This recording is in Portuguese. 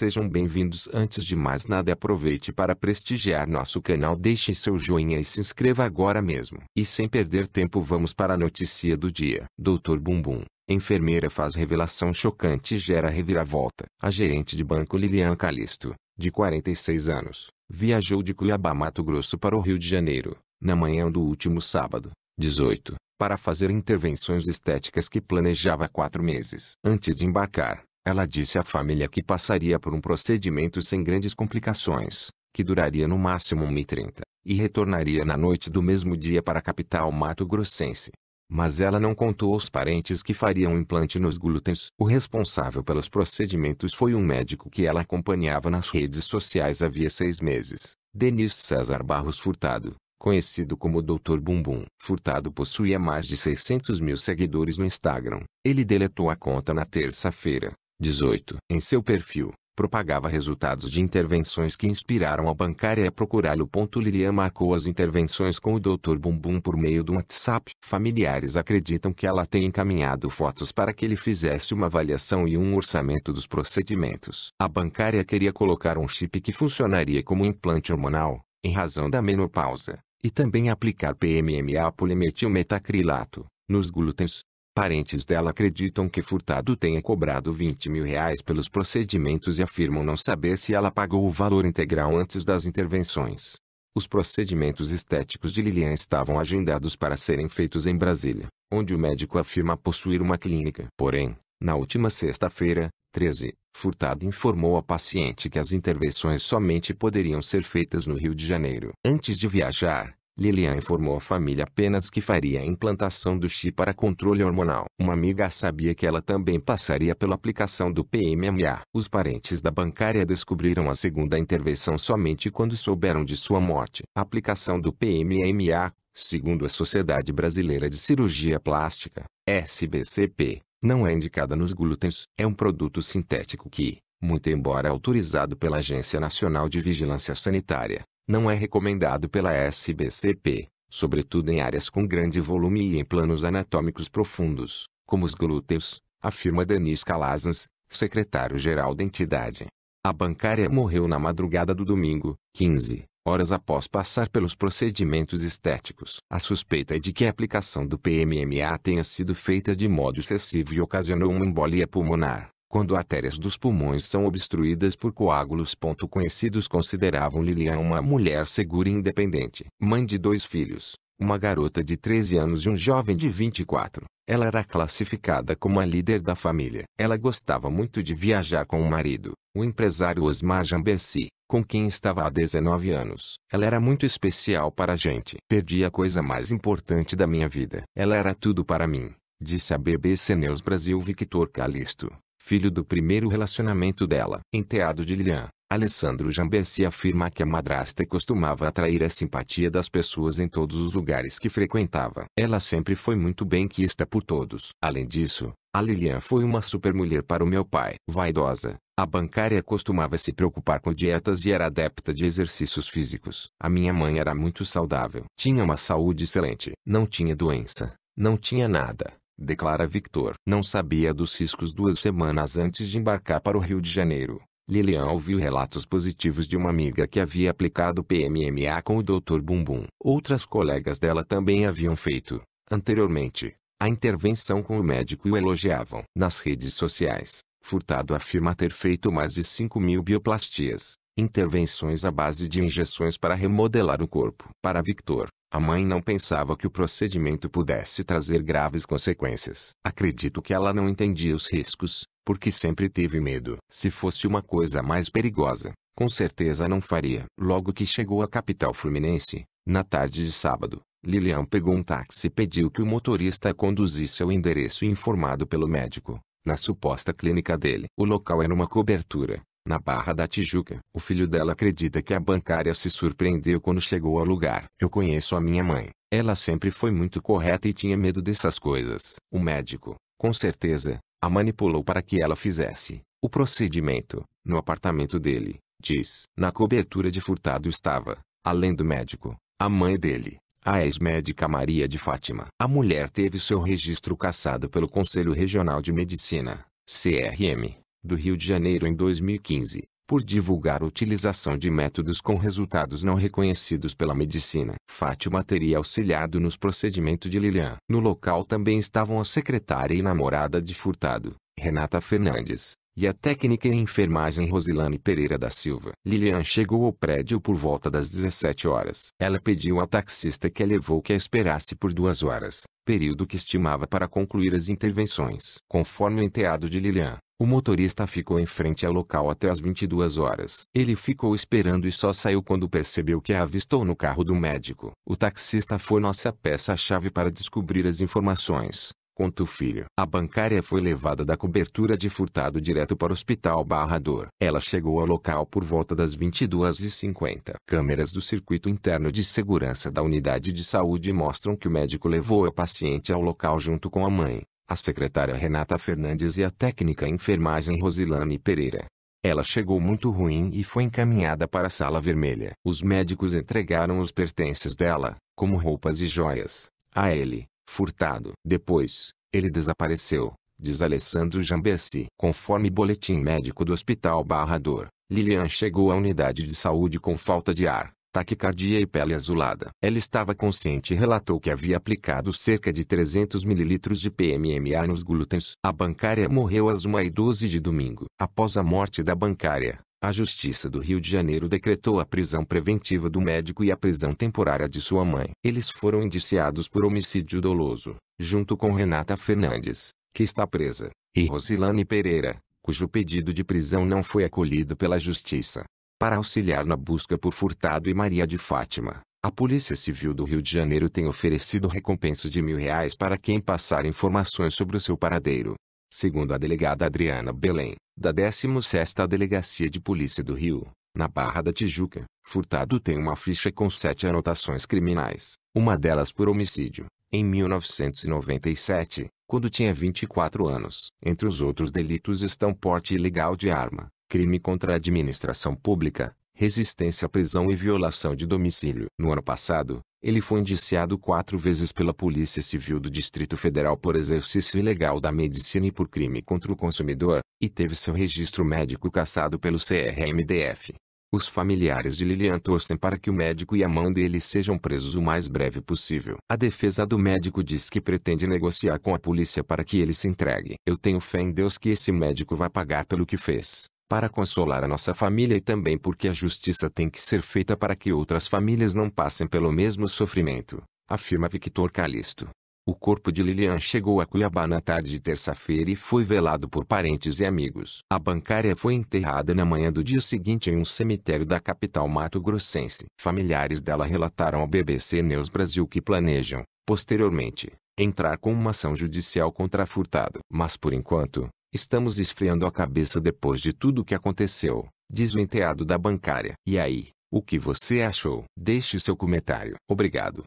Sejam bem-vindos. Antes de mais nada, aproveite para prestigiar nosso canal. Deixe seu joinha e se inscreva agora mesmo. E sem perder tempo, vamos para a notícia do dia. Doutor Bumbum. Enfermeira faz revelação chocante e gera reviravolta. A gerente de banco Lilian Calisto, de 46 anos, viajou de Cuiabá, Mato Grosso para o Rio de Janeiro, na manhã do último sábado, 18, para fazer intervenções estéticas que planejava há quatro meses. Antes de embarcar, ela disse à família que passaria por um procedimento sem grandes complicações, que duraria no máximo 1h30, e retornaria na noite do mesmo dia para a capital mato-grossense. Mas ela não contou aos parentes que faria um implante nos glúteos. O responsável pelos procedimentos foi um médico que ela acompanhava nas redes sociais havia seis meses, Denis César Barros Furtado, conhecido como Dr. Bumbum. Furtado possuía mais de 600 mil seguidores no Instagram. Ele deletou a conta na terça-feira, 18. Em seu perfil, propagava resultados de intervenções que inspiraram a bancária a procurá-lo. Lilian marcou as intervenções com o Dr. Bumbum por meio do WhatsApp. Familiares acreditam que ela tem encaminhado fotos para que ele fizesse uma avaliação e um orçamento dos procedimentos. A bancária queria colocar um chip que funcionaria como implante hormonal, em razão da menopausa, e também aplicar PMMA polimetilmetacrilato, nos glúteos. Parentes dela acreditam que Furtado tenha cobrado 20 mil reais pelos procedimentos e afirmam não saber se ela pagou o valor integral antes das intervenções. Os procedimentos estéticos de Lilian estavam agendados para serem feitos em Brasília, onde o médico afirma possuir uma clínica. Porém, na última sexta-feira, 13, Furtado informou a paciente que as intervenções somente poderiam ser feitas no Rio de Janeiro. Antes de viajar, Lilian informou a família apenas que faria a implantação do chip para controle hormonal. Uma amiga sabia que ela também passaria pela aplicação do PMMA. Os parentes da bancária descobriram a segunda intervenção somente quando souberam de sua morte. A aplicação do PMMA, segundo a Sociedade Brasileira de Cirurgia Plástica, SBCP, não é indicada nos glútens. É um produto sintético que, muito embora autorizado pela Agência Nacional de Vigilância Sanitária, não é recomendado pela SBCP, sobretudo em áreas com grande volume e em planos anatômicos profundos, como os glúteos, afirma Denis Calazans, secretário-geral da entidade. A bancária morreu na madrugada do domingo, 15, horas após passar pelos procedimentos estéticos. A suspeita é de que a aplicação do PMMA tenha sido feita de modo excessivo e ocasionou uma embolia pulmonar quando artérias dos pulmões são obstruídas por coágulos. Conhecidos consideravam Lilian uma mulher segura e independente. Mãe de dois filhos, uma garota de 13 anos e um jovem de 24. Ela era classificada como a líder da família. Ela gostava muito de viajar com o marido, o empresário Osmar Jambessi, com quem estava há 19 anos. Ela era muito especial para a gente. Perdi a coisa mais importante da minha vida. Ela era tudo para mim, disse a BBC News Brasil Victor Calisto filho do primeiro relacionamento dela. Enteado de Lilian, Alessandro Jambersi afirma que a madrasta costumava atrair a simpatia das pessoas em todos os lugares que frequentava. Ela sempre foi muito bem quista por todos. Além disso, a Lilian foi uma supermulher para o meu pai. Vaidosa, a bancária costumava se preocupar com dietas e era adepta de exercícios físicos. A minha mãe era muito saudável. Tinha uma saúde excelente. Não tinha doença. Não tinha nada declara Victor. Não sabia dos riscos duas semanas antes de embarcar para o Rio de Janeiro. Lilian ouviu relatos positivos de uma amiga que havia aplicado PMMA com o Dr. Bumbum. Outras colegas dela também haviam feito, anteriormente, a intervenção com o médico e o elogiavam. Nas redes sociais, Furtado afirma ter feito mais de 5 mil bioplastias, intervenções à base de injeções para remodelar o corpo. Para Victor, a mãe não pensava que o procedimento pudesse trazer graves consequências. Acredito que ela não entendia os riscos, porque sempre teve medo. Se fosse uma coisa mais perigosa, com certeza não faria. Logo que chegou à capital fluminense, na tarde de sábado, Lilian pegou um táxi e pediu que o motorista a conduzisse ao endereço informado pelo médico, na suposta clínica dele. O local era uma cobertura, na Barra da Tijuca, o filho dela acredita que a bancária se surpreendeu quando chegou ao lugar. Eu conheço a minha mãe. Ela sempre foi muito correta e tinha medo dessas coisas. O médico, com certeza, a manipulou para que ela fizesse o procedimento no apartamento dele, diz. Na cobertura de furtado estava, além do médico, a mãe dele, a ex-médica Maria de Fátima. A mulher teve seu registro cassado pelo Conselho Regional de Medicina, CRM do Rio de Janeiro em 2015, por divulgar a utilização de métodos com resultados não reconhecidos pela medicina. Fátima teria auxiliado nos procedimentos de Lilian. No local também estavam a secretária e namorada de Furtado, Renata Fernandes, e a técnica em enfermagem Rosilane Pereira da Silva. Lilian chegou ao prédio por volta das 17 horas. Ela pediu ao taxista que a levou que a esperasse por duas horas período que estimava para concluir as intervenções. Conforme o enteado de Lilian, o motorista ficou em frente ao local até as 22 horas. Ele ficou esperando e só saiu quando percebeu que a avistou no carro do médico. O taxista foi nossa peça-chave para descobrir as informações. Conta o filho. A bancária foi levada da cobertura de furtado direto para o hospital Barrador. Ela chegou ao local por volta das 22h50. Câmeras do circuito interno de segurança da unidade de saúde mostram que o médico levou a paciente ao local junto com a mãe, a secretária Renata Fernandes e a técnica enfermagem Rosilane Pereira. Ela chegou muito ruim e foi encaminhada para a sala vermelha. Os médicos entregaram os pertences dela, como roupas e joias, a ele, furtado. Depois, ele desapareceu, diz Alessandro Jambesi. Conforme boletim médico do hospital Barra Dor, Lilian chegou à unidade de saúde com falta de ar, taquicardia e pele azulada. Ela estava consciente e relatou que havia aplicado cerca de 300 ml de PMMA nos glúteos. A bancária morreu às 1h12 de domingo. Após a morte da bancária, a Justiça do Rio de Janeiro decretou a prisão preventiva do médico e a prisão temporária de sua mãe. Eles foram indiciados por homicídio doloso, junto com Renata Fernandes, que está presa, e Rosilane Pereira, cujo pedido de prisão não foi acolhido pela Justiça. Para auxiliar na busca por Furtado e Maria de Fátima, a Polícia Civil do Rio de Janeiro tem oferecido recompensa de mil reais para quem passar informações sobre o seu paradeiro. Segundo a delegada Adriana Belém, da 16ª Delegacia de Polícia do Rio, na Barra da Tijuca, Furtado tem uma ficha com sete anotações criminais, uma delas por homicídio, em 1997, quando tinha 24 anos. Entre os outros delitos estão porte ilegal de arma, crime contra a administração pública, resistência à prisão e violação de domicílio. No ano passado, ele foi indiciado quatro vezes pela Polícia Civil do Distrito Federal por exercício ilegal da medicina e por crime contra o consumidor, e teve seu registro médico cassado pelo CRMDF. Os familiares de Lilian torcem para que o médico e a mão dele sejam presos o mais breve possível. A defesa do médico diz que pretende negociar com a polícia para que ele se entregue. Eu tenho fé em Deus que esse médico vai pagar pelo que fez para consolar a nossa família e também porque a justiça tem que ser feita para que outras famílias não passem pelo mesmo sofrimento, afirma Victor Calisto. O corpo de Lilian chegou a Cuiabá na tarde de terça-feira e foi velado por parentes e amigos. A bancária foi enterrada na manhã do dia seguinte em um cemitério da capital mato-grossense. Familiares dela relataram ao BBC News Brasil que planejam, posteriormente, entrar com uma ação judicial contra Furtado. Mas por enquanto, Estamos esfriando a cabeça depois de tudo o que aconteceu, diz o enteado da bancária. E aí, o que você achou? Deixe seu comentário. Obrigado.